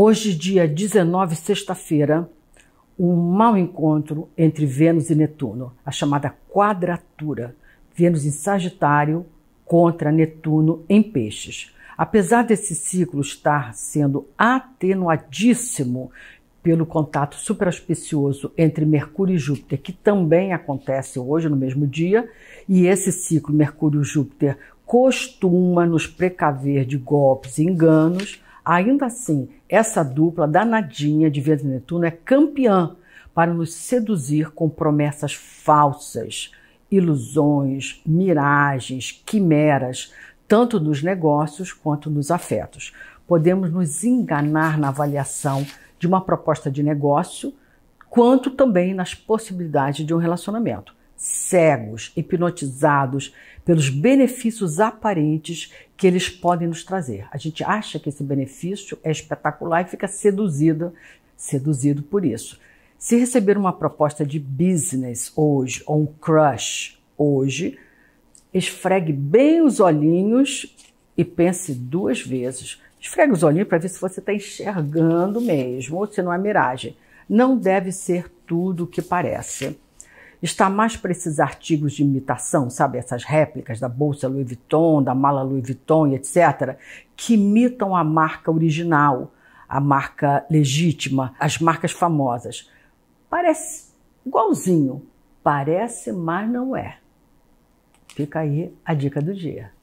Hoje, dia 19, sexta-feira, um mau encontro entre Vênus e Netuno, a chamada quadratura. Vênus em Sagitário contra Netuno em Peixes. Apesar desse ciclo estar sendo atenuadíssimo pelo contato supraspecioso entre Mercúrio e Júpiter, que também acontece hoje no mesmo dia, e esse ciclo Mercúrio-Júpiter costuma nos precaver de golpes e enganos, Ainda assim, essa dupla danadinha de Vênus e Netuno é campeã para nos seduzir com promessas falsas, ilusões, miragens, quimeras, tanto nos negócios quanto nos afetos. Podemos nos enganar na avaliação de uma proposta de negócio, quanto também nas possibilidades de um relacionamento cegos, hipnotizados pelos benefícios aparentes que eles podem nos trazer. A gente acha que esse benefício é espetacular e fica seduzida, seduzido por isso. Se receber uma proposta de business hoje ou um crush hoje, esfregue bem os olhinhos e pense duas vezes. Esfregue os olhinhos para ver se você está enxergando mesmo ou se não é miragem. Não deve ser tudo o que parece está mais para esses artigos de imitação, sabe? Essas réplicas da bolsa Louis Vuitton, da mala Louis Vuitton, etc., que imitam a marca original, a marca legítima, as marcas famosas. Parece igualzinho, parece, mas não é. Fica aí a dica do dia.